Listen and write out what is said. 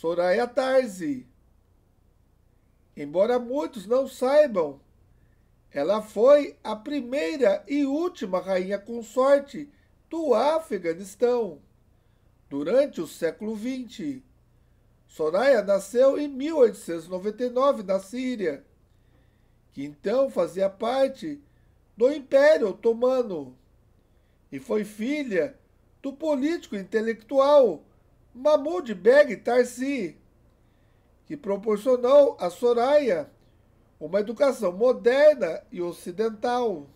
Soraya é Tarzi. Embora muitos não saibam, ela foi a primeira e última rainha consorte do Afeganistão durante o século XX. Soraya nasceu em 1899 na Síria, que então fazia parte do Império Otomano, e foi filha do político intelectual Mahmoud Beg Tarsi, que proporcionou a Soraya uma educação moderna e ocidental.